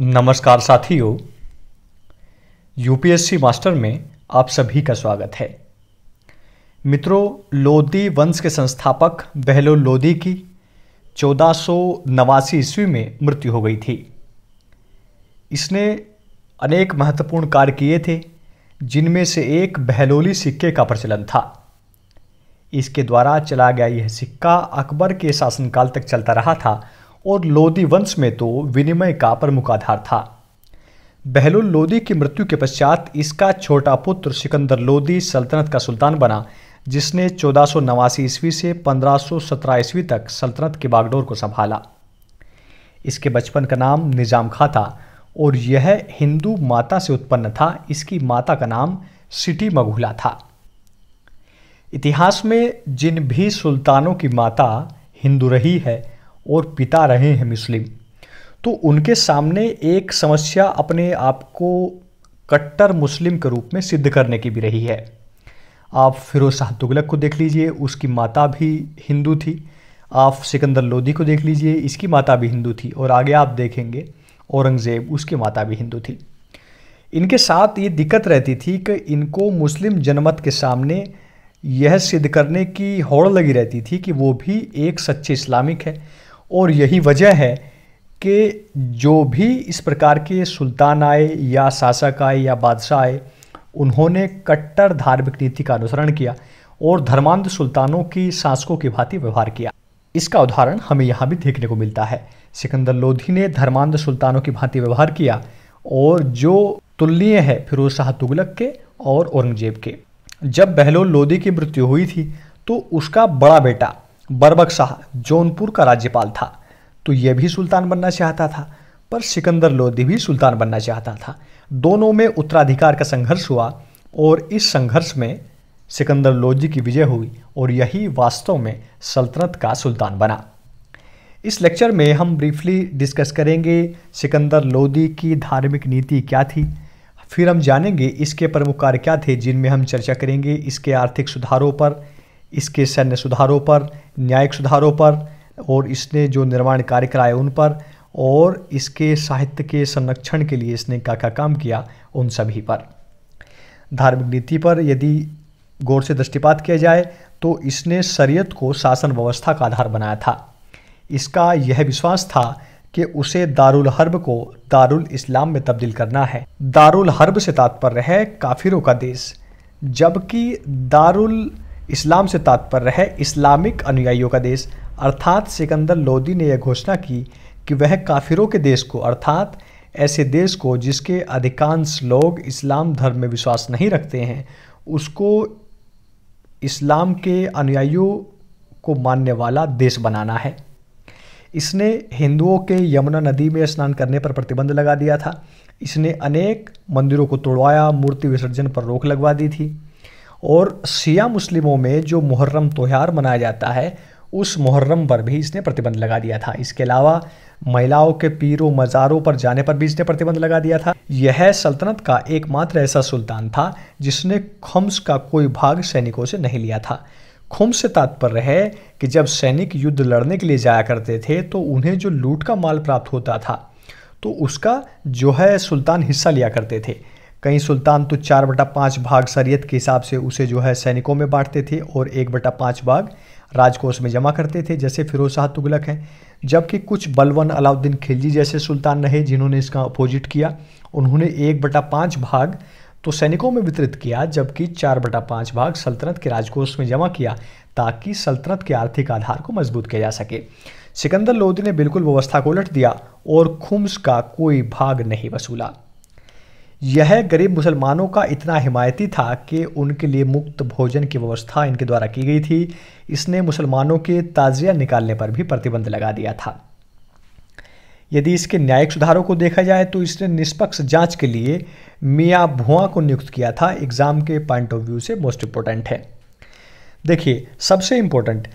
नमस्कार साथियों UPSC master में आप सभी का स्वागत है मित्रों लोदी वंश के संस्थापक बहलो लोदी की चौदह सौ ईस्वी में मृत्यु हो गई थी इसने अनेक महत्वपूर्ण कार्य किए थे जिनमें से एक बहलोली सिक्के का प्रचलन था इसके द्वारा चला गया यह सिक्का अकबर के शासनकाल तक चलता रहा था और लोदी वंश में तो विनिमय का प्रमुख आधार था बहलुल लोदी की मृत्यु के पश्चात इसका छोटा पुत्र सिकंदर लोदी सल्तनत का सुल्तान बना जिसने चौदह ईस्वी से 1517 ईस्वी तक सल्तनत के बागडोर को संभाला इसके बचपन का नाम निज़ाम खां था और यह हिंदू माता से उत्पन्न था इसकी माता का नाम सिटी मघूला था इतिहास में जिन भी सुल्तानों की माता हिंदू रही है और पिता रहे हैं मुस्लिम तो उनके सामने एक समस्या अपने आप को कट्टर मुस्लिम के रूप में सिद्ध करने की भी रही है आप फिरोज शाह तुगलक को देख लीजिए उसकी माता भी हिंदू थी आप सिकंदर लोधी को देख लीजिए इसकी माता भी हिंदू थी और आगे आप देखेंगे औरंगज़ेब उसकी माता भी हिंदू थी इनके साथ ये दिक्कत रहती थी कि इनको मुस्लिम जनमत के सामने यह सिद्ध करने की होड़ लगी रहती थी कि वो भी एक सच्चे इस्लामिक है और यही वजह है कि जो भी इस प्रकार के सुल्तान आए या शासक आए या बादशाह आए उन्होंने कट्टर धार्मिक नीति का अनुसरण किया और धर्मांध सुल्तानों की शासकों की भांति व्यवहार किया इसका उदाहरण हमें यहाँ भी देखने को मिलता है सिकंदर लोधी ने धर्मांध सुल्तानों की भांति व्यवहार किया और जो तुलनीय है फिरोज शाह तुगलक के और औरंगजेब के जब बहलोल लोधी की मृत्यु हुई थी तो उसका बड़ा बेटा बरबक शाह जौनपुर का राज्यपाल था तो यह भी सुल्तान बनना चाहता था पर सिकंदर लोधी भी सुल्तान बनना चाहता था दोनों में उत्तराधिकार का संघर्ष हुआ और इस संघर्ष में सिकंदर लोधी की विजय हुई और यही वास्तव में सल्तनत का सुल्तान बना इस लेक्चर में हम ब्रीफली डिस्कस करेंगे सिकंदर लोधी की धार्मिक नीति क्या थी फिर हम जानेंगे इसके प्रमुख कार्य क्या थे जिनमें हम चर्चा करेंगे इसके आर्थिक सुधारों पर इसके सैन्य सुधारों पर न्यायिक सुधारों पर और इसने जो निर्माण कार्य कराए उन पर और इसके साहित्य के संरक्षण के लिए इसने क्या क्या काम किया उन सभी पर धार्मिक नीति पर यदि गौर से दृष्टिपात किया जाए तो इसने शरीयत को शासन व्यवस्था का आधार बनाया था इसका यह विश्वास था कि उसे दारुल हर्ब को दारुल इस्लाम में तब्दील करना है दारुल हर्ब से तात्पर्य है काफिरों का देश जबकि दारुल इस्लाम से तात्पर्य है इस्लामिक अनुयायियों का देश अर्थात सिकंदर लोदी ने यह घोषणा की कि वह काफिरों के देश को अर्थात ऐसे देश को जिसके अधिकांश लोग इस्लाम धर्म में विश्वास नहीं रखते हैं उसको इस्लाम के अनुयायियों को मानने वाला देश बनाना है इसने हिंदुओं के यमुना नदी में स्नान करने पर प्रतिबंध लगा दिया था इसने अनेक मंदिरों को तोड़वाया मूर्ति विसर्जन पर रोक लगवा दी थी और सिया मुस्लिमों में जो मुहर्रम त्यौहार मनाया जाता है उस मुहर्रम पर भी इसने प्रतिबंध लगा दिया था इसके अलावा महिलाओं के पीरों मज़ारों पर जाने पर भी इसने प्रतिबंध लगा दिया था यह सल्तनत का एकमात्र ऐसा सुल्तान था जिसने खम्स का कोई भाग सैनिकों से नहीं लिया था खुम से तात्पर्य है कि जब सैनिक युद्ध लड़ने के लिए जाया करते थे तो उन्हें जो लूट का माल प्राप्त होता था तो उसका जो है सुल्तान हिस्सा लिया करते थे कहीं सुल्तान तो चार बटा पाँच भाग सरियत के हिसाब से उसे जो है सैनिकों में बांटते थे और एक बटा पाँच भाग राजकोष में जमा करते थे जैसे फिरोज शाह तुगलक हैं जबकि कुछ बलवन अलाउद्दीन खिलजी जैसे सुल्तान रहे जिन्होंने इसका अपोजिट किया उन्होंने एक बटा पाँच भाग तो सैनिकों में वितरित किया जबकि चार बटा पाँच भाग सल्तनत के राजकोष में जमा किया ताकि सल्तनत के आर्थिक आधार को मजबूत किया जा सके सिकंदर लोधी ने बिल्कुल व्यवस्था को उलट दिया और खुम्स का कोई भाग नहीं वसूला यह गरीब मुसलमानों का इतना हिमायती था कि उनके लिए मुक्त भोजन की व्यवस्था इनके द्वारा की गई थी इसने मुसलमानों के ताजिया निकालने पर भी प्रतिबंध लगा दिया था यदि इसके न्यायिक सुधारों को देखा जाए तो इसने निष्पक्ष जांच के लिए मियाँ भुआ को नियुक्त किया था एग्ज़ाम के पॉइंट ऑफ व्यू से मोस्ट इम्पोर्टेंट है देखिए सबसे इम्पोर्टेंट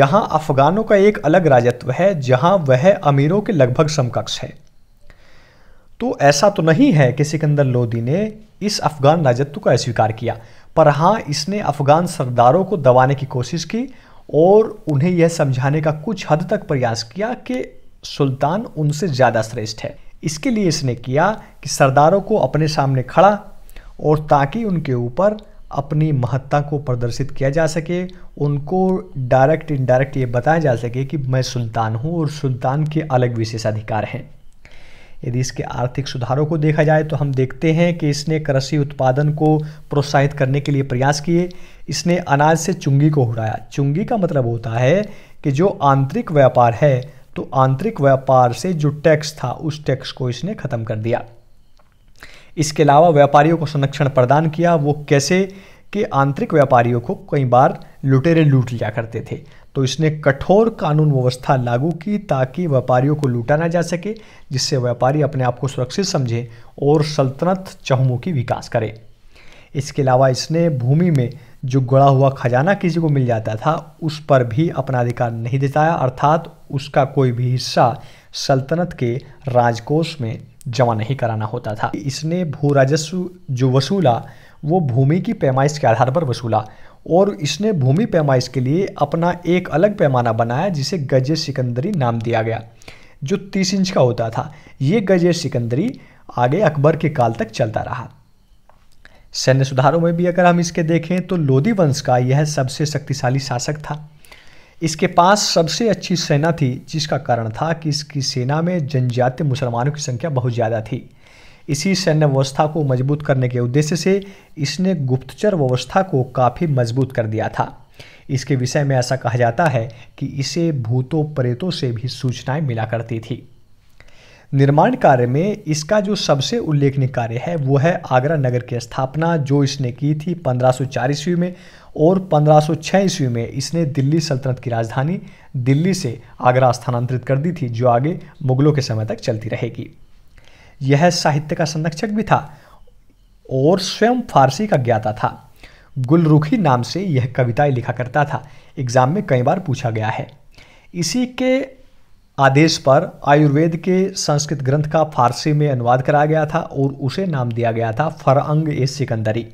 यहाँ अफ़गानों का एक अलग राजत्व है जहाँ वह अमीरों के लगभग समकक्ष है तो ऐसा तो नहीं है कि सिकंदर लोदी ने इस अफगान राजत्व को अस्वीकार किया पर हाँ इसने अफगान सरदारों को दबाने की कोशिश की और उन्हें यह समझाने का कुछ हद तक प्रयास किया कि सुल्तान उनसे ज़्यादा श्रेष्ठ है इसके लिए इसने किया कि सरदारों को अपने सामने खड़ा और ताकि उनके ऊपर अपनी महत्ता को प्रदर्शित किया जा सके उनको डायरेक्ट इनडायरेक्ट ये बताया जा सके कि मैं सुल्तान हूँ और सुल्तान के अलग विशेषाधिकार हैं यदि इसके आर्थिक सुधारों को देखा जाए तो हम देखते हैं कि इसने कृषि उत्पादन को प्रोत्साहित करने के लिए प्रयास किए इसने अनाज से चुंगी को उड़ाया चुंगी का मतलब होता है कि जो आंतरिक व्यापार है तो आंतरिक व्यापार से जो टैक्स था उस टैक्स को इसने ख़त्म कर दिया इसके अलावा व्यापारियों को संरक्षण प्रदान किया वो कैसे कि आंतरिक व्यापारियों को कई बार लुटेरे लूट लिया करते थे तो इसने कठोर कानून व्यवस्था लागू की ताकि व्यापारियों को लूटा ना जा सके जिससे व्यापारी अपने आप को सुरक्षित समझे और सल्तनत चहुमुखी विकास करें इसके अलावा इसने भूमि में जो गड़ा हुआ खजाना किसी को मिल जाता था उस पर भी अपना अधिकार नहीं जताया अर्थात उसका कोई भी हिस्सा सल्तनत के राजकोष में जमा नहीं कराना होता था इसने भू राजस्व जो वसूला वो भूमि की पैमाइश के आधार पर वसूला और इसने भूमि पैमाइश के लिए अपना एक अलग पैमाना बनाया जिसे गजे सिकंदरी नाम दिया गया जो तीस इंच का होता था ये गजे सिकंदरी आगे अकबर के काल तक चलता रहा सैन्य सुधारों में भी अगर हम इसके देखें तो लोधी वंश का यह सबसे शक्तिशाली शासक था इसके पास सबसे अच्छी सेना थी जिसका कारण था कि इसकी सेना में जनजातीय मुसलमानों की संख्या बहुत ज़्यादा थी इसी सैन्य व्यवस्था को मजबूत करने के उद्देश्य से इसने गुप्तचर व्यवस्था को काफ़ी मजबूत कर दिया था इसके विषय में ऐसा कहा जाता है कि इसे भूतों प्रेतों से भी सूचनाएं मिला करती थी निर्माण कार्य में इसका जो सबसे उल्लेखनीय कार्य है वो है आगरा नगर की स्थापना जो इसने की थी 1504 ईस्वी में और 1506 ईस्वी में इसने दिल्ली सल्तनत की राजधानी दिल्ली से आगरा स्थानांतरित कर दी थी जो आगे मुगलों के समय तक चलती रहेगी यह साहित्य का संरक्षक भी था और स्वयं फारसी का ज्ञाता था गुलरुखी नाम से यह कविताएं लिखा करता था एग्ज़ाम में कई बार पूछा गया है इसी के आदेश पर आयुर्वेद के संस्कृत ग्रंथ का फारसी में अनुवाद कराया गया था और उसे नाम दिया गया था फरअंग ए सिकंदरी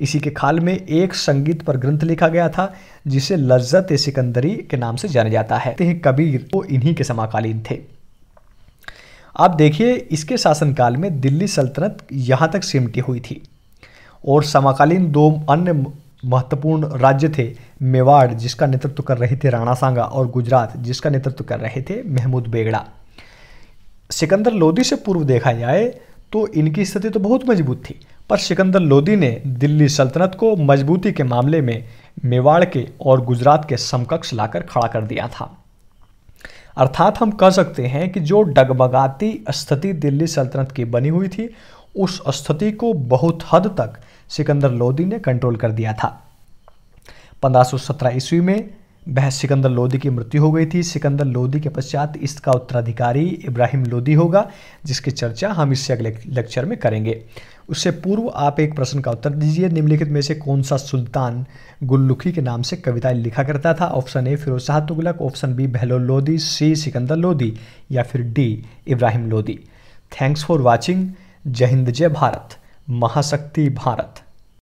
इसी के खाल में एक संगीत पर ग्रंथ लिखा गया था जिसे लज्जत ए सिकंदरी के नाम से जाना जाता है कबीर वो इन्हीं के समाकालीन थे आप देखिए इसके शासनकाल में दिल्ली सल्तनत यहाँ तक सिमटी हुई थी और समकालीन दो अन्य महत्वपूर्ण राज्य थे मेवाड़ जिसका नेतृत्व कर रहे थे राणा सांगा और गुजरात जिसका नेतृत्व कर रहे थे महमूद बेगड़ा सिकंदर लोदी से पूर्व देखा जाए तो इनकी स्थिति तो बहुत मजबूत थी पर सिकंदर लोदी ने दिल्ली सल्तनत को मजबूती के मामले में मेवाड़ के और गुजरात के समकक्ष लाकर खड़ा कर दिया था अर्थात हम कह सकते हैं कि जो डगमगाती स्थिति दिल्ली सल्तनत की बनी हुई थी उस स्थिति को बहुत हद तक सिकंदर लोदी ने कंट्रोल कर दिया था 1517 ईस्वी में वह सिकंदर लोदी की मृत्यु हो गई थी सिकंदर लोदी के पश्चात इसका उत्तराधिकारी इब्राहिम लोदी होगा जिसकी चर्चा हम इससे अगले लेक्चर में करेंगे उससे पूर्व आप एक प्रश्न का उत्तर दीजिए निम्नलिखित में से कौन सा सुल्तान गुल्लुखी के नाम से कविताएं लिखा करता था option A Firoz Shah Tughlaq option B Bahlol Lodi C Sikandar Lodi या फिर D Ibrahim Lodi thanks for watching Jai Hind जय भारत महाशक्ति भारत